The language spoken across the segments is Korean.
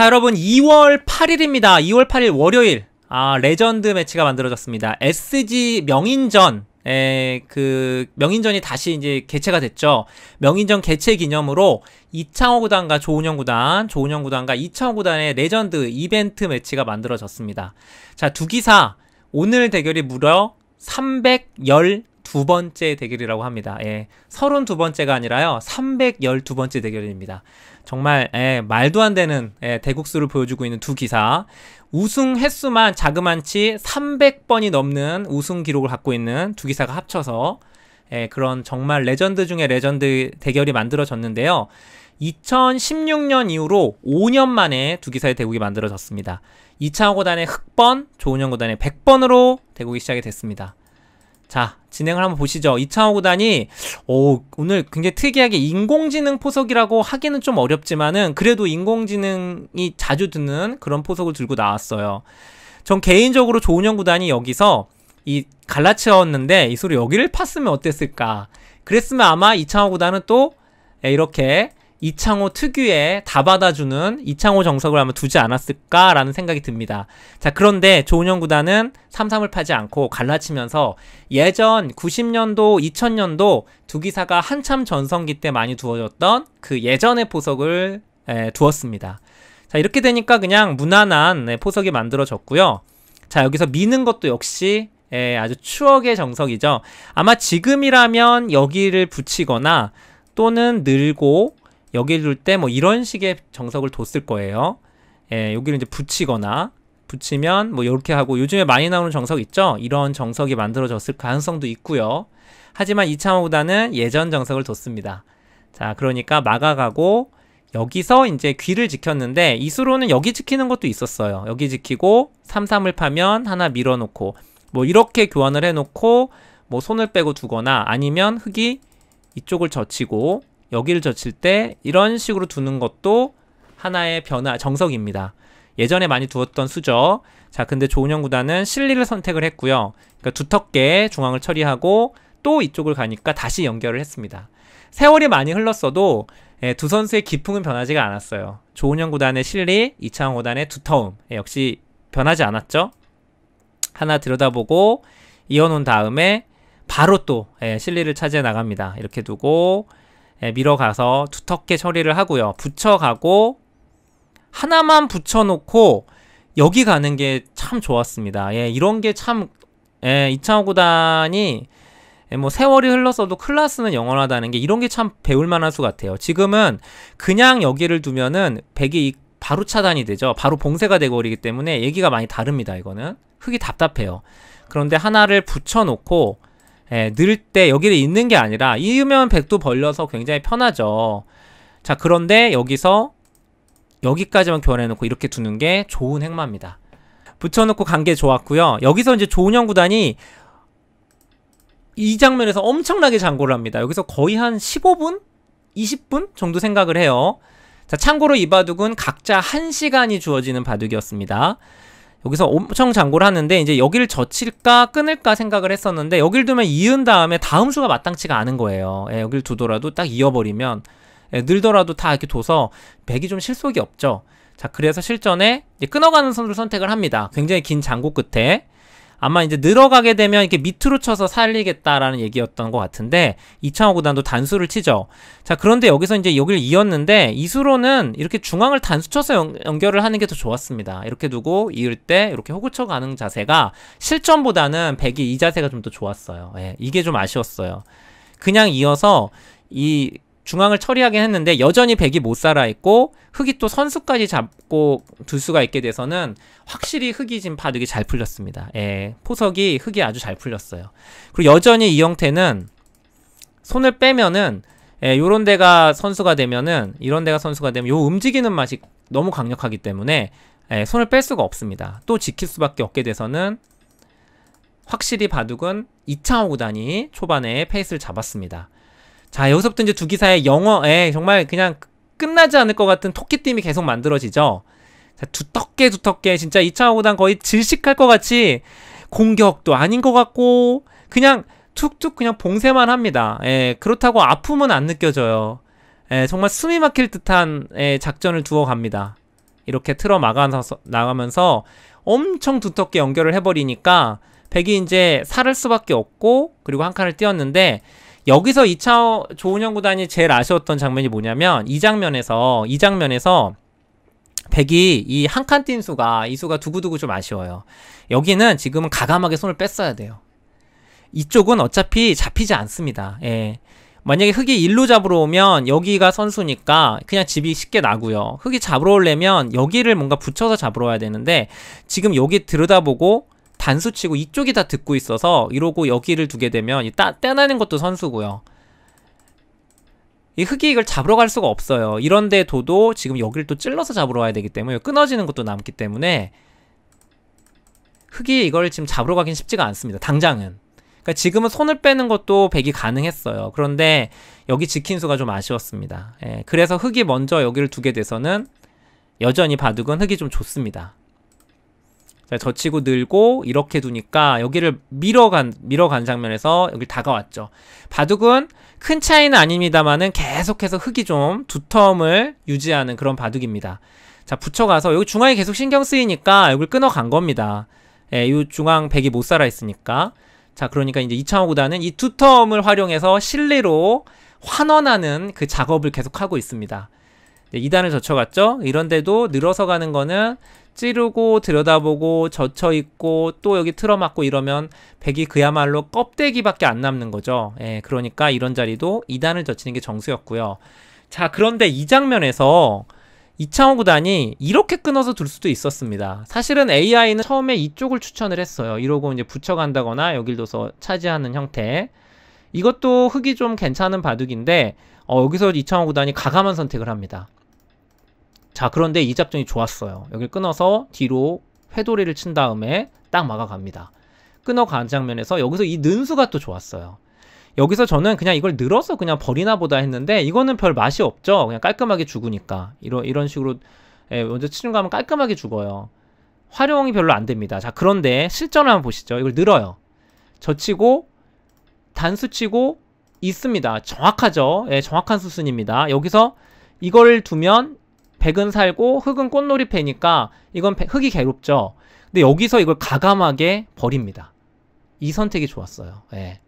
자 여러분 2월 8일입니다 2월 8일 월요일 아 레전드 매치가 만들어졌습니다 SG 명인전 에그 명인전이 다시 이제 개최가 됐죠. 명인전 개최 기념으로 이창호 구단과 조은영 구단, 조은영 구단과 이창호 구단의 레전드 이벤트 매치가 만들어졌습니다. 자, 두 기사 오늘 대결이 무려 310 두번째 대결이라고 합니다. 예. 32번째가 아니라요. 312번째 대결입니다. 정말 예, 말도 안 되는 예, 대국수를 보여주고 있는 두 기사. 우승 횟수만 자그만치 300번이 넘는 우승 기록을 갖고 있는 두 기사가 합쳐서 예, 그런 정말 레전드 중에 레전드 대결이 만들어졌는데요. 2016년 이후로 5년 만에 두 기사의 대국이 만들어졌습니다. 이창호 고단의 흑번, 조은영 고단의 백번으로 대국이 시작이 됐습니다. 자 진행을 한번 보시죠 이창호 구단이 오, 오늘 굉장히 특이하게 인공지능 포석이라고 하기는 좀 어렵지만은 그래도 인공지능이 자주 듣는 그런 포석을 들고 나왔어요 전 개인적으로 조은영 구단이 여기서 이 갈라치웠는데 이 소리 여기를 팠으면 어땠을까 그랬으면 아마 이창호 구단은 또 예, 이렇게 이창호 특유의 다 받아주는 이창호 정석을 아마 두지 않았을까라는 생각이 듭니다. 자, 그런데 조은영 구단은 삼삼을 파지 않고 갈라치면서 예전 90년도, 2000년도 두 기사가 한참 전성기 때 많이 두어졌던 그 예전의 포석을 에, 두었습니다. 자, 이렇게 되니까 그냥 무난한 에, 네, 포석이 만들어졌고요. 자, 여기서 미는 것도 역시 에, 아주 추억의 정석이죠. 아마 지금이라면 여기를 붙이거나 또는 늘고 여기를 둘 때 뭐 이런 식의 정석을 뒀을 거예요. 예, 여기를 이제 붙이거나 붙이면 뭐 이렇게 하고 요즘에 많이 나오는 정석 있죠? 이런 정석이 만들어졌을 가능성도 있고요. 하지만 이차호보다는 예전 정석을 뒀습니다. 자, 그러니까 막아가고 여기서 이제 귀를 지켰는데 이수로는 여기 지키는 것도 있었어요. 여기 지키고 삼삼을 파면 하나 밀어놓고 뭐 이렇게 교환을 해놓고 뭐 손을 빼고 두거나 아니면 흙이 이쪽을 젖히고 여기를 젖힐 때 이런 식으로 두는 것도 하나의 변화, 정석입니다. 예전에 많이 두었던 수저 자, 근데 조은영 구단은 실리를 선택을 했고요. 그러니까 두텁게 중앙을 처리하고 또 이쪽을 가니까 다시 연결을 했습니다. 세월이 많이 흘렀어도 예, 두 선수의 기풍은 변하지가 않았어요. 조은영 구단의 실리, 이창호 구단의 두터움 예, 역시 변하지 않았죠. 하나 들여다보고 이어놓은 다음에 바로 또 예, 실리를 차지해 나갑니다. 이렇게 두고 예, 밀어가서 두텁게 처리를 하고요. 붙여가고 하나만 붙여놓고 여기 가는 게 참 좋았습니다. 예, 이런 게참2창호 예, 구단이 예, 뭐 세월이 흘렀어도 클라스는 영원하다는 게 이런 게 참 배울 만한 수 같아요. 지금은 그냥 여기를 두면은 백이 바로 차단이 되죠. 바로 봉쇄가 되고버리기 때문에 얘기가 많이 다릅니다. 이거는 흙이 답답해요. 그런데 하나를 붙여놓고 예, 늘때 여기를 있는 게 아니라 이으면 100도 벌려서 굉장히 편하죠. 자 그런데 여기서 여기까지만 교환해놓고 이렇게 두는 게 좋은 행마입니다. 붙여놓고 간 게 좋았고요. 여기서 이제 조은영 구단이 이 장면에서 엄청나게 장고를 합니다. 여기서 거의 한 15분? 20분? 정도 생각을 해요. 자, 참고로 이 바둑은 각자 1시간이 주어지는 바둑이었습니다. 여기서 엄청 장고를 하는데 이제 여기를 젖힐까 끊을까 생각을 했었는데 여길 두면 이은 다음에 다음 수가 마땅치가 않은 거예요. 예, 여길 두더라도 딱 이어버리면 예, 늘더라도 다 이렇게 둬서 백이 좀 실속이 없죠. 자 그래서 실전에 끊어가는 선수를 선택을 합니다. 굉장히 긴 장고 끝에 아마 이제 늘어가게 되면 이렇게 밑으로 쳐서 살리겠다라는 얘기였던 것 같은데 이창호 구단도 단수를 치죠. 자 그런데 여기서 이제 여기를 이었는데 이수로는 이렇게 중앙을 단수 쳐서 연, 결을 하는 게 더 좋았습니다. 이렇게 두고 이을 때 이렇게 호구쳐 가는 자세가 실전보다는 백이 이 자세가 좀 더 좋았어요. 예, 이게 좀 아쉬웠어요. 그냥 이어서 이 중앙을 처리하긴 했는데 여전히 백이 못 살아있고 흑이 또 선수까지 잡고 둘 수가 있게 돼서는 확실히 흑이 지금 바둑이 잘 풀렸습니다. 예, 포석이 흑이 아주 잘 풀렸어요. 그리고 여전히 이 형태는 손을 빼면은 예, 요런 데가 선수가 되면은 이런 데가 선수가 되면 요 움직이는 맛이 너무 강력하기 때문에 예, 손을 뺄 수가 없습니다. 또 지킬 수밖에 없게 돼서는 확실히 바둑은 2차 5단이 초반에 페이스를 잡았습니다. 자, 여기서부터 이제 두 기사의 영어에 정말 그냥 끝나지 않을 것 같은 토끼띠이 계속 만들어지죠. 자, 두텁게 두텁게 진짜 2차 호구단 거의 질식할 것 같이 공격도 아닌 것 같고 그냥 툭툭 그냥 봉쇄만 합니다. 예, 그렇다고 아픔은 안 느껴져요. 예, 정말 숨이 막힐 듯한 예, 작전을 두어 갑니다. 이렇게 틀어 막아서 나가면서 엄청 두텁게 연결을 해버리니까 백이 이제 살을 수밖에 없고 그리고 한 칸을 띄웠는데 여기서 2차 조은현 구단이 제일 아쉬웠던 장면이 뭐냐면 이 장면에서 이 장면에서 백이 이 한칸뛴 수가 이 수가 두고두고 좀 아쉬워요. 여기는 지금은 가감하게 손을 뺐어야 돼요. 이쪽은 어차피 잡히지 않습니다. 예. 만약에 흙이 일로 잡으러 오면 여기가 선수니까 그냥 집이 쉽게 나고요. 흙이 잡으러 오려면 여기를 뭔가 붙여서 잡으러 와야 되는데 지금 여기 들여다보고 단수치고 이쪽이 다 듣고 있어서 이러고 여기를 두게 되면 따, 떼내는 것도 선수고요. 이 흑이 이걸 잡으러 갈 수가 없어요. 이런데 도도 지금 여기를 또 찔러서 잡으러 와야 되기 때문에 끊어지는 것도 남기 때문에 흑이 이걸 지금 잡으러 가긴 쉽지가 않습니다. 당장은. 그러니까 지금은 손을 빼는 것도 백이 가능했어요. 그런데 여기 지킨 수가 좀 아쉬웠습니다. 예, 그래서 흑이 먼저 여기를 두게 돼서는 여전히 바둑은 흑이 좀 좋습니다. 네, 저치고 늘고 이렇게 두니까 여기를 밀어간 밀어간 장면에서 여기 다가왔죠. 바둑은 큰 차이는 아닙니다만은 계속해서 흙이 좀 두터움을 유지하는 그런 바둑입니다. 자 붙여가서 여기 중앙이 계속 신경 쓰이니까 여기 끊어간 겁니다. 예, 이 중앙 백이 못 살아 있으니까 자 그러니까 이제 2차 호 구단은 이 두터움을 활용해서 실내로 환원하는 그 작업을 계속하고 있습니다. 2단을 젖혀갔죠? 이런데도 늘어서 가는 거는 찌르고 들여다보고 젖혀 있고 또 여기 틀어맞고 이러면 백이 그야말로 껍데기밖에 안 남는 거죠. 예, 그러니까 이런 자리도 2단을 젖히는 게 정수였고요. 자, 그런데 이 장면에서 이창호 구단이 이렇게 끊어서 둘 수도 있었습니다. 사실은 AI는 처음에 이쪽을 추천을 했어요. 이러고 이제 붙여간다거나 여길 둬서 차지하는 형태. 이것도 흙이 좀 괜찮은 바둑인데 어, 여기서 이창호 구단이 가감한 선택을 합니다. 자 그런데 이작전이 좋았어요. 여기를 끊어서 뒤로 회도리를 친 다음에 딱 막아갑니다. 끊어간 장면에서 여기서 이 는수가 또 좋았어요. 여기서 저는 그냥 이걸 늘어서 그냥 버리나 보다 했는데 이거는 별 맛이 없죠. 그냥 깔끔하게 죽으니까 이런 이런 식으로 예, 먼저 치는거하면 깔끔하게 죽어요. 활용이 별로 안 됩니다. 자 그런데 실전을 한번 보시죠. 이걸 늘어요. 저치고 단수치고 있습니다. 정확하죠. 예, 정확한 수순입니다. 여기서 이걸 두면 백은 살고 흙은 꽃놀이 패니까 이건 흙이 괴롭죠. 근데 여기서 이걸 가감하게 버립니다. 이 선택이 좋았어요. 예.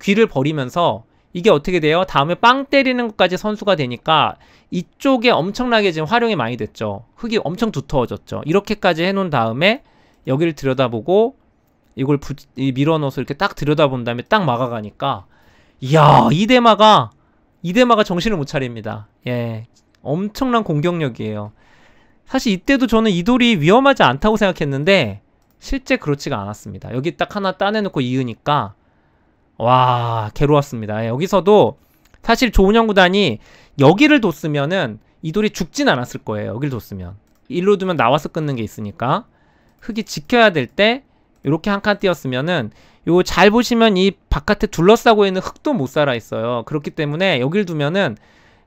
귀를 버리면서 이게 어떻게 돼요? 다음에 빵 때리는 것까지 선수가 되니까 이쪽에 엄청나게 지금 활용이 많이 됐죠. 흙이 엄청 두터워졌죠. 이렇게까지 해놓은 다음에 여기를 들여다보고 이걸 부, 밀어넣어서 이렇게 딱 들여다본 다음에 딱 막아가니까 이야 이대마가 이대마가 정신을 못 차립니다. 예 엄청난 공격력이에요. 사실 이때도 저는 이 돌이 위험하지 않다고 생각했는데 실제 그렇지가 않았습니다. 여기 딱 하나 따내놓고 이으니까 와 괴로웠습니다. 예, 여기서도 사실 조은영 구단이 여기를 뒀으면은 이 돌이 죽진 않았을 거예요. 여기를 뒀으면 일로 두면 나와서 끊는 게 있으니까 흙이 지켜야 될 때 이렇게 한 칸 띄었으면은 요 잘 보시면 이 바깥에 둘러싸고 있는 흙도 못 살아 있어요. 그렇기 때문에 여길 두면은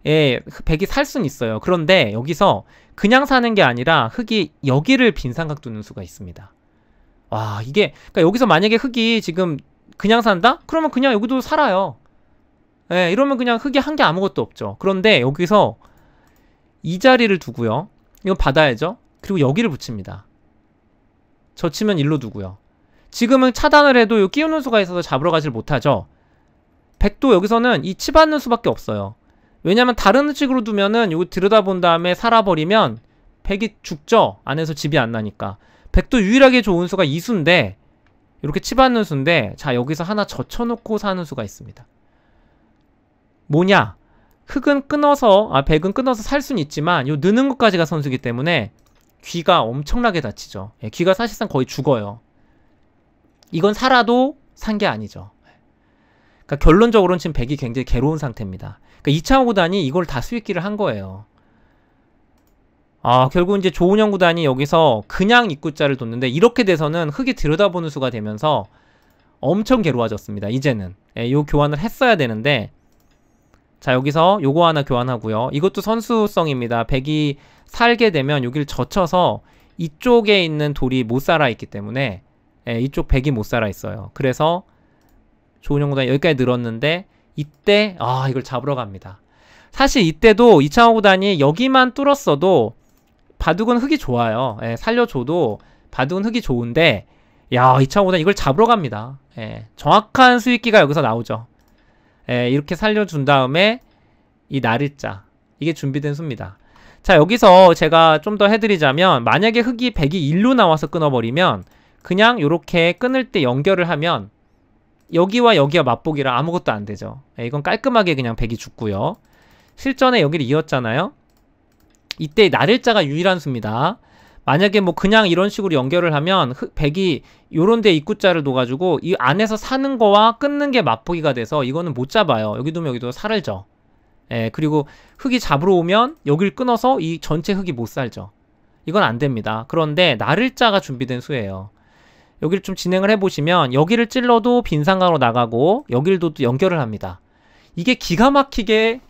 예, 백이 살 수는 있어요. 그런데 여기서 그냥 사는 게 아니라 흙이 여기를 빈 삼각 두는 수가 있습니다. 와, 이게 그러니까 여기서 만약에 흙이 지금 그냥 산다? 그러면 그냥 여기도 살아요. 예, 이러면 그냥 흙이한 게 아무것도 없죠. 그런데 여기서 이 자리를 두고요. 이거 받아야죠. 그리고 여기를 붙입니다. 젖히면 일로 두고요. 지금은 차단을 해도 이 끼우는 수가 있어서 잡으러 가질 못하죠. 백도 여기서는 이 치받는 수밖에 없어요. 왜냐면 다른 식으로 두면은 이거 들여다본 다음에 살아버리면 100이 죽죠? 안에서 집이 안 나니까 100도 유일하게 좋은 수가 2수인데 이렇게 치받는 수인데 자 여기서 하나 젖혀놓고 사는 수가 있습니다 뭐냐 흙은 끊어서 아 100은 끊어서 살 수는 있지만 요 느는 것까지가 선수기 때문에 귀가 엄청나게 다치죠 예, 귀가 사실상 거의 죽어요 이건 살아도 산 게 아니죠 그러니까 결론적으로는 지금 100이 굉장히 괴로운 상태입니다 그러니까 이창호 구단이 이걸 다 수익기를 한 거예요. 아, 결국 이제 조은영 구단이 여기서 그냥 입구자를 뒀는데 이렇게 돼서는 흙이 들여다보는 수가 되면서 엄청 괴로워졌습니다. 이제는. 예, 요 교환을 했어야 되는데 자, 여기서 요거 하나 교환하고요. 이것도 선수성입니다. 백이 살게 되면 여기를 젖혀서 이쪽에 있는 돌이 못 살아있기 때문에 예, 이쪽 백이 못 살아있어요. 그래서 조은영 구단이 여기까지 늘었는데 이때 아 이걸 잡으러 갑니다. 사실 이때도 이창호 구단이 여기만 뚫었어도 바둑은 흙이 좋아요. 예, 살려줘도 바둑은 흙이 좋은데 야 이창호 구단 이걸 잡으러 갑니다. 예, 정확한 수익기가 여기서 나오죠. 예, 이렇게 살려준 다음에 이 날일자 이게 준비된 수입니다. 자 여기서 제가 좀 더 해드리자면 만약에 흙이 100이 1로 나와서 끊어버리면 그냥 이렇게 끊을 때 연결을 하면 여기와 여기와 맛보기라 아무것도 안 되죠 예, 이건 깔끔하게 그냥 백이 죽고요 실전에 여기를 이었잖아요 이때 나를자가 유일한 수입니다 만약에 뭐 그냥 이런 식으로 연결을 하면 백이 요런 데 입구자를 둬가지고 이 안에서 사는 거와 끊는 게 맛보기가 돼서 이거는 못 잡아요 여기 두면 여기 도 살을 져 예, 그리고 흙이 잡으러 오면 여길 끊어서 이 전체 흙이 못 살죠 이건 안 됩니다 그런데 나를자가 준비된 수예요 여기를 좀 진행을 해보시면 여기를 찔러도 빈상가로 나가고 여기도또 연결을 합니다. 이게 기가 막히게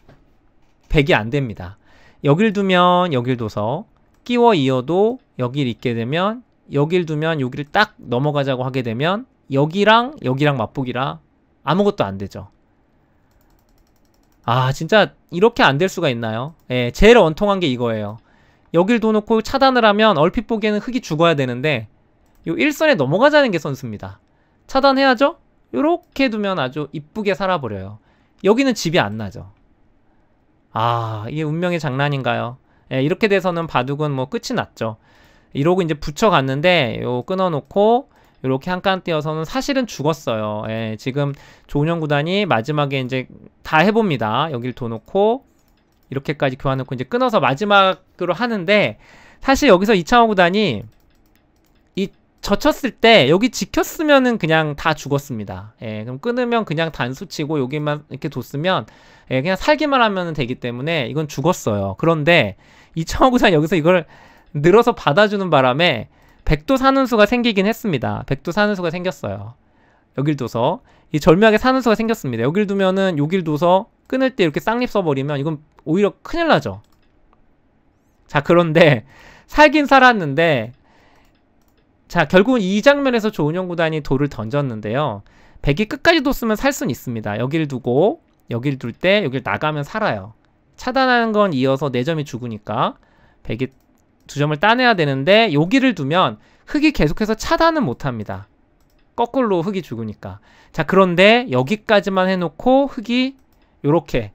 100이 안 됩니다. 여길 두면 여길 둬서 끼워 이어도 여길 있게 되면 여길 두면 여기를 딱 넘어가자고 하게 되면 여기랑 여기랑 맞보기라 아무것도 안 되죠. 아 진짜 이렇게 안 될 수가 있나요? 예, 제일 원통한 게 이거예요. 여길 둬놓고 차단을 하면 얼핏 보기에는 흙이 죽어야 되는데 요 일선에 넘어가자는 게 선수입니다. 차단해야죠? 요렇게 두면 아주 이쁘게 살아버려요. 여기는 집이 안 나죠. 아, 이게 운명의 장난인가요? 예, 이렇게 돼서는 바둑은 뭐 끝이 났죠. 이러고 이제 붙여갔는데 요 끊어놓고 이렇게 한칸 띄어서는 사실은 죽었어요. 예, 지금 조은영 구단이 마지막에 이제 다 해봅니다. 여기를 둬놓고 이렇게까지 교환놓고 이제 끊어서 마지막으로 하는데 사실 여기서 이창호 구단이 젖혔을 때 여기 지켰으면은 그냥 다 죽었습니다. 예, 그럼 끊으면 그냥 단수치고 여기만 이렇게 뒀으면 예, 그냥 살기만 하면 되기 때문에 이건 죽었어요. 그런데 2.5구산 여기서 이걸 늘어서 받아주는 바람에 백도 산은수가 생기긴 했습니다. 백도 산은수가 생겼어요. 여길 둬서 이 절묘하게 산은수가 생겼습니다. 여길 두면은 여길 둬서 끊을 때 이렇게 쌍립 써버리면 이건 오히려 큰일 나죠. 자 그런데 살긴 살았는데 자, 결국은 이 장면에서 조은영 구단이 돌을 던졌는데요. 백이 끝까지 뒀으면 살 순 있습니다. 여길 두고 여길 둘때 여길 나가면 살아요. 차단하는 건 이어서 4점이 죽으니까 백이 두 점을 따내야 되는데 여기를 두면 흙이 계속해서 차단은 못합니다. 거꾸로 흙이 죽으니까. 자 그런데 여기까지만 해놓고 흙이 요렇게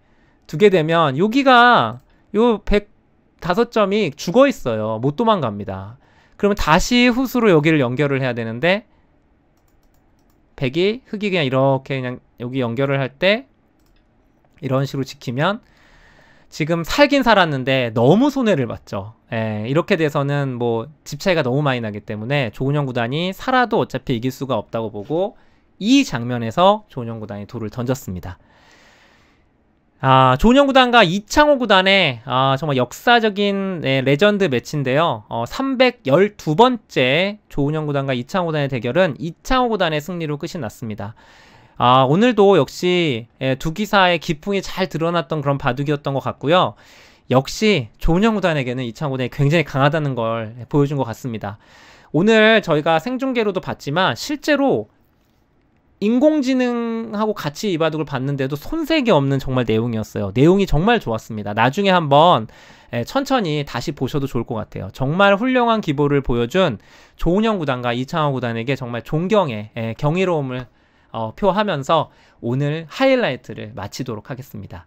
두게 되면 여기가 요 105점이 죽어 있어요. 못 도망갑니다. 그러면 다시 후수로 여기를 연결을 해야 되는데 1 0 0이 흙이 그냥 이렇게 그냥 여기 연결을 할 때 이런 식으로 지키면 지금 살긴 살았는데 너무 손해를 봤죠. 예, 이렇게 돼서는 뭐집 차이가 너무 많이 나기 때문에 조은영 구단이 살아도 어차피 이길 수가 없다고 보고 이 장면에서 조은영 구단이 돌을 던졌습니다. 아, 조은영 구단과 이창호 구단의 아, 정말 역사적인 네, 레전드 매치인데요. 어, 312번째 조은영 구단과 이창호 구단의 대결은 이창호 구단의 승리로 끝이 났습니다. 아, 오늘도 역시 예, 두 기사의 기풍이 잘 드러났던 그런 바둑이었던 것 같고요. 역시 조은영 구단에게는 이창호 구단이 굉장히 강하다는 걸 보여준 것 같습니다. 오늘 저희가 생중계로도 봤지만 실제로 인공지능하고 같이 이바둑을 봤는데도 손색이 없는 정말 내용이었어요. 내용이 정말 좋았습니다. 나중에 한번 예, 천천히 다시 보셔도 좋을 것 같아요. 정말 훌륭한 기보를 보여준 조은영 구단과 이창호 구단에게 정말 존경의 예, 경이로움을 어, 표하면서 오늘 하이라이트를 마치도록 하겠습니다.